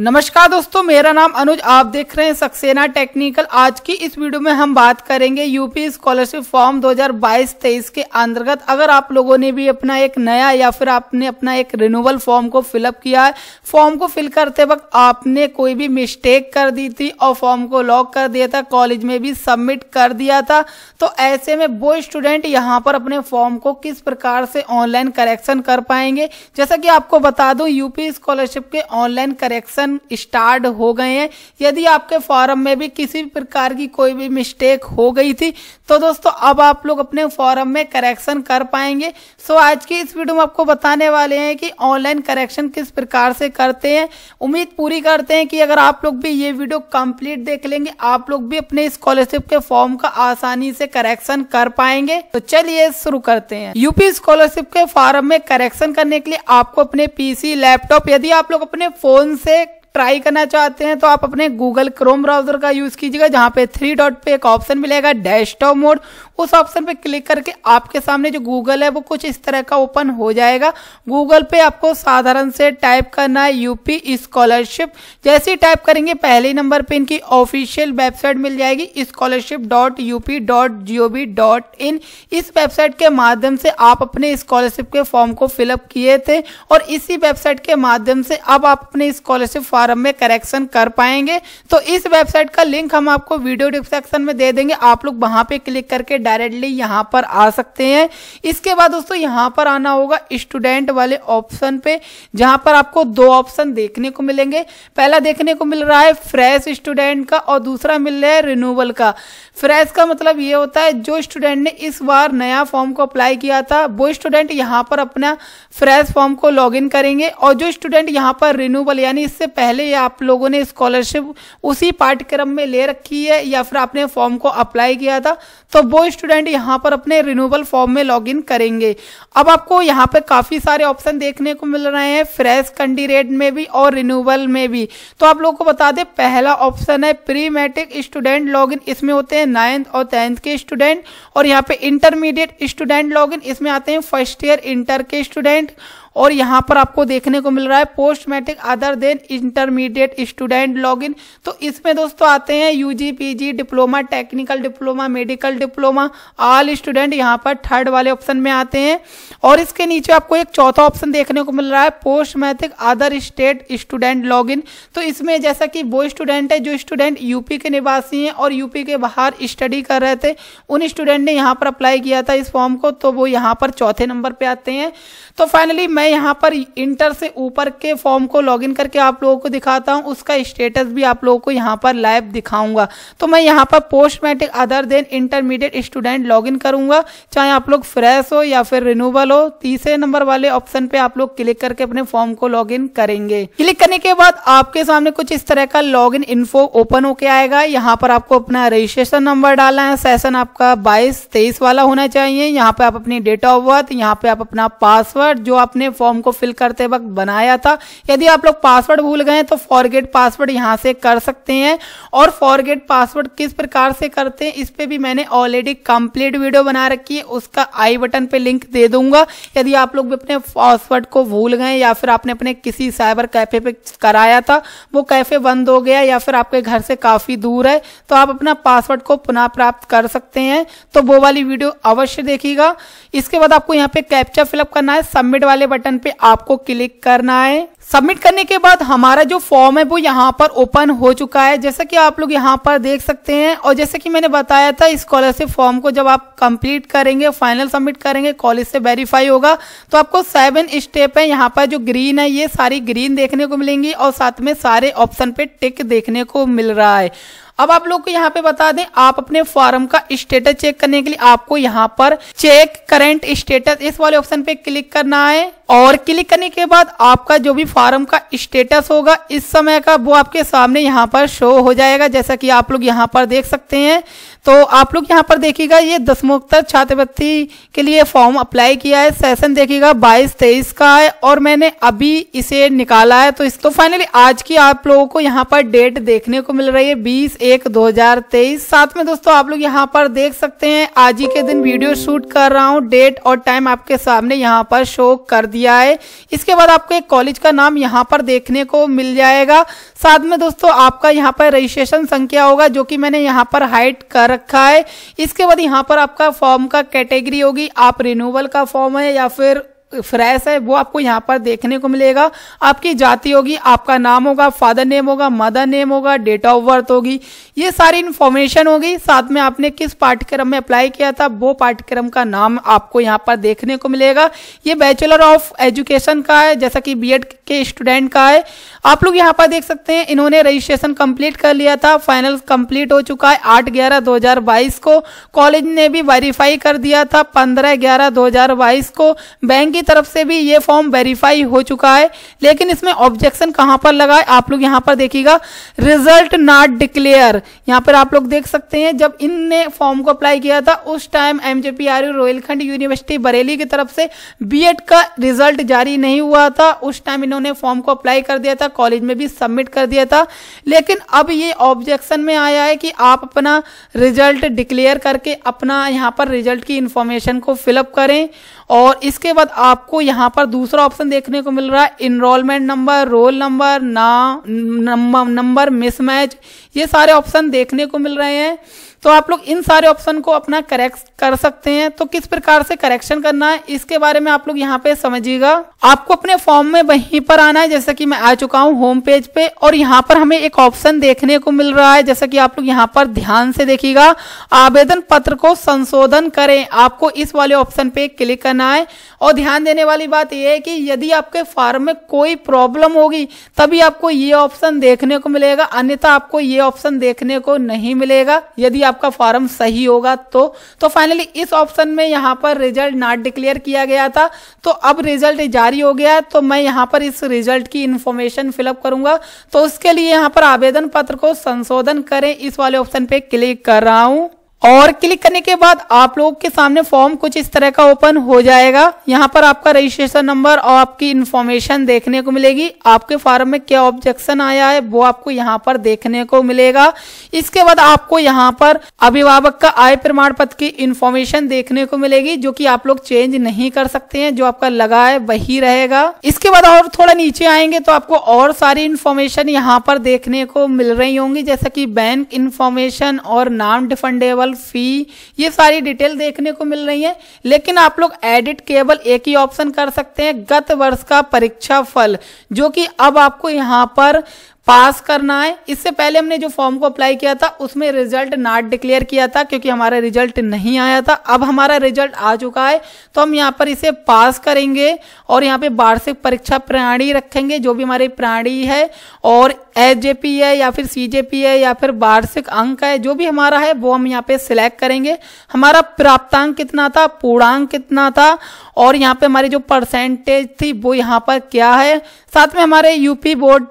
नमस्कार दोस्तों मेरा नाम अनुज आप देख रहे हैं सक्सेना टेक्निकल आज की इस वीडियो में हम बात करेंगे यूपी स्कॉलरशिप फॉर्म 2022-23 के अंतर्गत अगर आप लोगों ने भी अपना एक नया या फिर आपने अपना एक रिन्यूअल फॉर्म को फिलअप किया है फॉर्म को फिल करते वक्त आपने कोई भी मिस्टेक कर दी थी और फॉर्म को लॉक कर दिया था कॉलेज में भी सबमिट कर दिया था तो ऐसे में वो स्टूडेंट यहाँ पर अपने फॉर्म को किस प्रकार से ऑनलाइन करेक्शन कर पाएंगे जैसा कि आपको बता दू यूपी स्कॉलरशिप के ऑनलाइन करेक्शन सेशन स्टार्ट हो गए हैं यदि आपके फॉरम में भी किसी भी प्रकार की कोई भी मिस्टेक हो गई थी तो दोस्तों अब आप लोग अपने फॉरम में करेक्शन कर पाएंगे सो आज की इस वीडियो में आपको बताने वाले हैं कि ऑनलाइन करेक्शन किस प्रकार से करते हैं उम्मीद पूरी करते हैं कि अगर आप लोग भी ये वीडियो कंप्लीट देख लेंगे आप लोग भी अपने स्कॉलरशिप के फॉर्म का आसानी से करेक्शन कर पाएंगे तो चलिए शुरू करते हैं यूपी स्कॉलरशिप के फॉर्म में करेक्शन करने के लिए आपको अपने पीसी लैपटॉप यदि आप लोग अपने फोन से ट्राई करना चाहते हैं तो आप अपने गूगल क्रोम ब्राउजर का यूज़ कीजिएगा जहाँ पे थ्री डॉट पे एक ऑप्शन मिलेगा डेस्कटॉप मोड उस ऑप्शन पे क्लिक करके आपके सामने जो गूगल है वो कुछ इस तरह का ओपन हो जाएगा गूगल पे आपको साधारण से टाइप करना है यूपी स्कॉलरशिप जैसे ही टाइप करेंगे पहले नंबर पर इनकी ऑफिशियल वेबसाइट मिल जाएगी scholarship dot UP dot G dot in इस वेबसाइट के माध्यम से आप अपने स्कॉलरशिप के फॉर्म को फिलअप किए थे और इसी वेबसाइट के माध्यम से अब आप अपने स्कॉलरशिप फॉर्म फॉर्म में करेक्शन कर पाएंगे तो इस वेबसाइट का लिंक हम आपको वीडियो डिस्क्रिप्शन में दे देंगे आप लोग वहां पे क्लिक करके डायरेक्टली यहां पर आ सकते हैं इसके बाद दोस्तों यहां पर आना होगा स्टूडेंट वाले ऑप्शन पे जहां पर आपको दो ऑप्शन देखने को मिलेंगे पहला देखने को मिल रहा है फ्रेश स्टूडेंट का और दूसरा मिल रहा है रिन्यूवल का फ्रेश का मतलब ये होता है जो स्टूडेंट ने इस बार नया फॉर्म को अप्लाई किया था वो स्टूडेंट यहां पर अपना फ्रेश फॉर्म को लॉग करेंगे और जो स्टूडेंट यहां पर रिन्यूवल यानी इससे पहले पहले या आप लोगों ने स्कॉलरशिप उसी पाठ्यक्रम में ले रखी है या फिर आपने फॉर्म को अप्लाई किया था तो वो स्टूडेंट यहाँ पर अपने रिन्यूबल फॉर्म में लॉग करेंगे अब आपको यहाँ पर काफ़ी सारे ऑप्शन देखने को मिल रहे हैं फ्रेश कैंडिडेट में भी और रिन्यूबल में भी तो आप लोगों को बता दें पहला ऑप्शन है प्री मैट्रिक स्टूडेंट लॉग इसमें होते हैं नाइन्थ और टेंथ के स्टूडेंट और यहाँ पे इंटरमीडिएट स्टूडेंट लॉग इसमें आते हैं फर्स्ट ईयर इंटर के स्टूडेंट और यहाँ पर आपको देखने को मिल रहा है post matric other than intermediate student login तो इसमें दोस्तों आते हैं UG PG diploma technical diploma medical diploma all student यहाँ पर थर्ड वाले ऑप्शन में आते हैं और इसके नीचे आपको एक चौथा ऑप्शन देखने को मिल रहा है post matric other state student login तो इसमें जैसा कि वो स्टूडेंट है जो स्टूडेंट यूपी के निवासी हैं और यूपी के बाहर स्टडी कर रहे थे उन स्टूडेंट ने यहाँ पर अप्लाई किया था इस फॉर्म को तो वो यहाँ पर चौथे नंबर पे आते हैं तो फाइनली मैं यहाँ पर इंटर से ऊपर के फॉर्म को लॉगिन करके आप लोगों को दिखाता हूँ उसका स्टेटस भी आप लोगों को यहाँ पर लाइव दिखाऊंगा तो मैं यहाँ पर post matric other than intermediate student login करूंगा चाहे आप लोग फ्रेश हो या फिर रिन्यूबल हो तीसरे नंबर वाले ऑप्शन पे आप लोग क्लिक करके अपने फॉर्म को लॉग करेंगे क्लिक करने के बाद आपके सामने कुछ इस तरह का लॉग इन इन्फो ओपन होके आएगा यहाँ पर आपको अपना रजिस्ट्रेशन नंबर डालना है सेशन आपका बाईस तेईस वाला होना चाहिए यहाँ पे आप अपनी डेट ऑफ बर्थ यहाँ पे आप अपना पासवर्ड पासवर्ड जो आपने फॉर्म को फिल करते वक्त बनाया था यदि आप लोग पासवर्ड भूल गए तो फॉरगेट पासवर्ड यहाँ से कर सकते हैं और फॉरगेट पासवर्ड किस प्रकार से करते हैं इस पर भी मैंने ऑलरेडी कंप्लीट वीडियो बना रखी है उसका आई बटन पे लिंक दे दूंगा यदि आप लोग भी अपने पासवर्ड को भूल गए या फिर आपने अपने किसी साइबर कैफे पे कराया था वो कैफे बंद हो गया या फिर आपके घर से काफी दूर है तो आप अपना पासवर्ड को पुनः प्राप्त कर सकते हैं तो वो वाली वीडियो अवश्य देखिएगा इसके बाद आपको यहाँ पे कैप्चा फिलअप करना है सबमिट वाले बटन पे आपको क्लिक करना है सबमिट करने के बाद हमारा जो फॉर्म है वो यहाँ पर ओपन हो चुका है जैसा कि आप लोग यहाँ पर देख सकते हैं और जैसे कि मैंने बताया था स्कॉलरशिप फॉर्म को जब आप कंप्लीट करेंगे फाइनल सबमिट करेंगे कॉलेज से वेरीफाई होगा तो आपको सेवन स्टेप है यहाँ पर जो ग्रीन है ये सारी ग्रीन देखने को मिलेंगी और साथ में सारे ऑप्शन पे टिक देखने को मिल रहा है अब आप लोग को यहाँ पे बता दें आप अपने फॉर्म का स्टेटस चेक करने के लिए आपको यहाँ पर चेक करेंट स्टेटस इस वाले ऑप्शन पे क्लिक करना है और क्लिक करने के बाद आपका जो भी फॉर्म का स्टेटस होगा इस समय का वो आपके सामने यहाँ पर शो हो जाएगा जैसा कि आप लोग यहाँ पर देख सकते हैं तो आप लोग यहाँ पर देखिएगा ये दसमोत्तर छात्रवृत्ति के लिए फॉर्म अप्लाई किया है सेशन देखिएगा 22 तेईस का है और मैंने अभी इसे निकाला है तो इस तो फाइनली आज की आप लोगों को यहाँ पर डेट देखने को मिल रही है 20 एक 2023 साथ में दोस्तों आप लोग यहाँ पर देख सकते हैं आज ही के दिन वीडियो शूट कर रहा हूँ डेट और टाइम आपके सामने यहाँ पर शो कर दिया है इसके बाद आपको एक कॉलेज का नाम यहाँ पर देखने को मिल जाएगा साथ में दोस्तों आपका यहाँ पर रजिस्ट्रेशन संख्या होगा जो की मैंने यहाँ पर हाइट कर रखा है इसके बाद यहाँ पर आपका फॉर्म का कैटेगरी होगी आप रिन्यूअल का फॉर्म है या फिर फ्रेश है वो आपको यहाँ पर देखने को मिलेगा आपकी जाति होगी आपका नाम होगा फादर नेम होगा मदर नेम होगा डेट ऑफ बर्थ होगी ये सारी इन्फॉर्मेशन होगी साथ में आपने किस पाठ्यक्रम में अप्लाई किया था वो पाठ्यक्रम का नाम आपको यहाँ पर देखने को मिलेगा ये बैचलर ऑफ एजुकेशन का है जैसा कि बी के स्टूडेंट का है आप लोग यहाँ पर देख सकते हैं इन्होंने रजिस्ट्रेशन कम्प्लीट कर लिया था फाइनल कंप्लीट हो चुका है आठ ग्यारह दो को कॉलेज ने भी वेरीफाई कर दिया था पंद्रह ग्यारह दो को बैंक की तरफ से भी ये फॉर्म वेरीफाई हो चुका है लेकिन इसमें ऑब्जेक्शन कहाँ पर लगा है आप लोग यहाँ पर देखिएगा रिजल्ट नॉट डिक्लेयर यहाँ पर आप लोग देख सकते हैं जब इनने फॉर्म को अप्लाई किया था उस time M J Rohilkhand university Bareilly की तरफ से बी का रिजल्ट जारी नहीं हुआ था उस टाइम इन्होंने फॉर्म को अप्लाई कर दिया था कॉलेज में भी सबमिट कर दिया था लेकिन अब ये ऑब्जेक्शन में आया है कि आप अपना रिजल्ट डिक्लेयर करके अपना यहाँ पर रिजल्ट की इंफॉर्मेशन को फिलअप करें और इसके बाद आप आपको यहाँ पर दूसरा ऑप्शन देखने को मिल रहा है इनरोलमेंट नंबर रोल नंबर नाम नंबर मिसमैच ये सारे ऑप्शन देखने को मिल रहे हैं तो आप लोग इन सारे ऑप्शन को अपना करेक्ट कर सकते हैं तो किस प्रकार से करेक्शन करना है इसके बारे में आप लोग यहाँ पे समझिएगा आपको अपने फॉर्म में वहीं पर आना है जैसे कि मैं आ चुका हूँ होम पेज पे और यहाँ पर हमें एक ऑप्शन देखने को मिल रहा है जैसे कि आप लोग यहाँ पर ध्यान से देखिएगा आवेदन पत्र को संशोधन करें आपको इस वाले ऑप्शन पे क्लिक करना है और ध्यान देने वाली बात यह है कि यदि आपके फॉर्म में कोई प्रॉब्लम होगी तभी आपको ये ऑप्शन देखने को मिलेगा अन्यथा आपको ये ऑप्शन देखने को नहीं मिलेगा यदि आपका फॉर्म सही होगा तो तो फाइनली इस ऑप्शन में यहाँ पर रिजल्ट नॉट डिक्लेयर किया गया था तो अब रिजल्ट जारी हो गया तो मैं यहाँ पर इस रिजल्ट की इन्फॉर्मेशन फिलअप करूंगा तो उसके लिए यहाँ पर आवेदन पत्र को संशोधन करें इस वाले ऑप्शन पे क्लिक कर रहा हूं और क्लिक करने के बाद आप लोग के सामने फॉर्म कुछ इस तरह का ओपन हो जाएगा यहाँ पर आपका रजिस्ट्रेशन नंबर और आपकी इन्फॉर्मेशन देखने को मिलेगी आपके फॉर्म में क्या ऑब्जेक्शन आया है वो आपको यहाँ पर देखने को मिलेगा इसके बाद आपको यहाँ पर अभिभावक का आय प्रमाण पत्र की इन्फॉर्मेशन देखने को मिलेगी जो की आप लोग चेंज नहीं कर सकते हैं जो आपका लगा है वही रहेगा इसके बाद और थोड़ा नीचे आएंगे तो आपको और सारी इन्फॉर्मेशन यहाँ पर देखने को मिल रही होंगी जैसा की बैंक इन्फॉर्मेशन और नाम डिफंडेबल केबल फी ये सारी डिटेल देखने को मिल रही है लेकिन आप लोग एडिट केबल एक ही ऑप्शन कर सकते हैं गत वर्ष का परीक्षा फल जो कि अब आपको यहाँ पर पास करना है इससे पहले हमने जो फॉर्म को अप्लाई किया था उसमें रिजल्ट नॉट डिक्लेयर किया था क्योंकि हमारा रिजल्ट नहीं आया था अब हमारा रिजल्ट आ चुका है तो हम यहाँ पर इसे पास करेंगे और यहाँ पे वार्षिक परीक्षा प्रणाली रखेंगे जो भी हमारी प्रणाली है और एच है या फिर सी है या फिर वार्षिक अंक है जो भी हमारा है वो हम यहाँ पे सिलेक्ट करेंगे हमारा प्राप्तांक कितना था पूर्णांक कितना था और यहाँ पे हमारी जो परसेंटेज थी वो यहाँ पर क्या है साथ में हमारे यूपी बोर्ड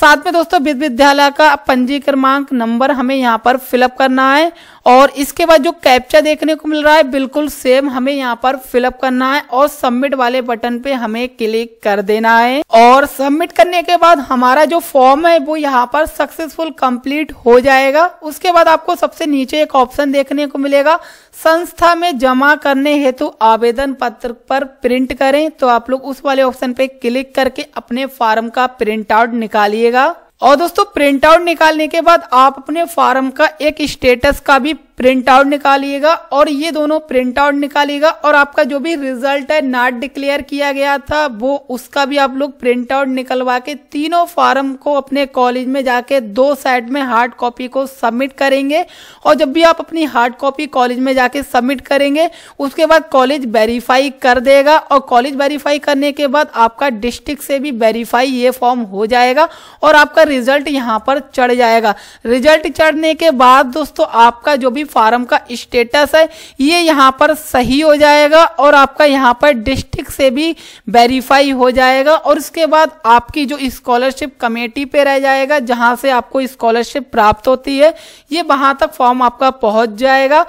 साथ में दोस्तों विश्वविद्यालय का पंजीक्रमांक नंबर हमें यहाँ पर फिलअप करना है और इसके बाद जो कैप्चा देखने को मिल रहा है बिल्कुल सेम हमें यहाँ पर फिलअप करना है और सबमिट वाले बटन पे हमें क्लिक कर देना है और सबमिट करने के बाद हमारा जो फॉर्म है वो यहाँ पर सक्सेसफुल कंप्लीट हो जाएगा उसके बाद आपको सबसे नीचे एक ऑप्शन देखने को मिलेगा संस्था में जमा करने हेतु आवेदन पत्र पर प्रिंट करें तो आप लोग उस वाले ऑप्शन पे क्लिक करके अपने फॉर्म का प्रिंट आउट निकालिएगा और दोस्तों प्रिंट आउट निकालने के बाद आप अपने फॉर्म का एक स्टेटस का भी प्रिंट आउट निकालिएगा और ये दोनों प्रिंट आउट निकालिएगा और आपका जो भी रिजल्ट है नॉट डिक्लेयर किया गया था वो उसका भी आप लोग प्रिंट आउट निकलवा के तीनों फॉर्म को अपने कॉलेज में जाके दो साइड में हार्ड कॉपी को सबमिट करेंगे और जब भी आप अपनी हार्ड कॉपी कॉलेज में जाके सबमिट करेंगे उसके बाद कॉलेज वेरीफाई कर देगा और कॉलेज वेरीफाई करने के बाद आपका डिस्ट्रिक्ट से भी वेरीफाई ये फॉर्म हो जाएगा और आपका रिजल्ट यहाँ पर चढ़ जाएगा रिजल्ट चढ़ने के बाद दोस्तों आपका जो भी फार्म का स्टेटस है ये यहाँ पर सही हो जाएगा और आपका यहाँ पर डिस्ट्रिक्ट से भी वेरीफाई हो जाएगा और उसके बाद आपकी जो स्कॉलरशिप कमेटी पे रह जाएगा जहाँ से आपको स्कॉलरशिप प्राप्त होती है ये वहाँ तक फॉर्म आपका पहुँच जाएगा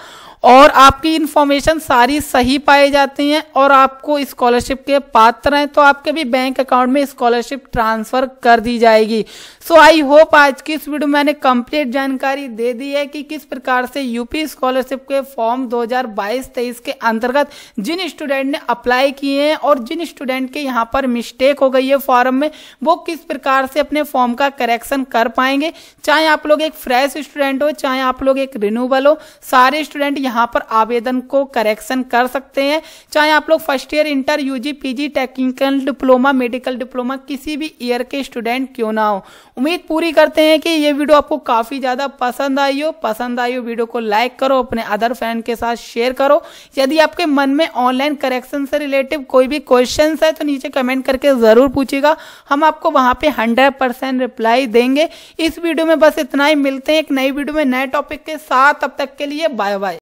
और आपकी इन्फॉर्मेशन सारी सही पाई जाती हैं और आपको स्कॉलरशिप के पात्र हैं तो आपके भी बैंक अकाउंट में स्कॉलरशिप ट्रांसफर कर दी जाएगी सो आई होप आज की इस वीडियो मैंने कंप्लीट जानकारी दे दी है कि किस प्रकार से यूपी स्कॉलरशिप के फॉर्म 2022-23 के अंतर्गत जिन स्टूडेंट ने अप्लाई किए हैं और जिन स्टूडेंट के यहाँ पर मिस्टेक हो गई है फॉर्म में वो किस प्रकार से अपने फॉर्म का करेक्शन कर पाएंगे चाहे आप लोग एक फ्रेश स्टूडेंट हो चाहे आप लोग एक रिन्यूबल हो सारे स्टूडेंट यहाँ यहाँ पर आवेदन को करेक्शन कर सकते हैं चाहे आप लोग first year inter UG PG technical diploma medical diploma किसी भी ईयर के स्टूडेंट क्यों ना हो उम्मीद पूरी करते हैं कि ये वीडियो आपको काफ़ी ज़्यादा पसंद आई हो पसंद आई हो वीडियो को लाइक करो अपने अदर फ्रेंड के साथ शेयर करो यदि आपके मन में ऑनलाइन करेक्शन से रिलेटिव कोई भी क्वेश्चन है तो नीचे कमेंट करके ज़रूर पूछेगा हम आपको वहाँ पे 100 परसेंट रिप्लाई देंगे इस वीडियो में बस इतना ही मिलते हैं एक नई वीडियो में नए टॉपिक के साथ अब तक के लिए बाय बाय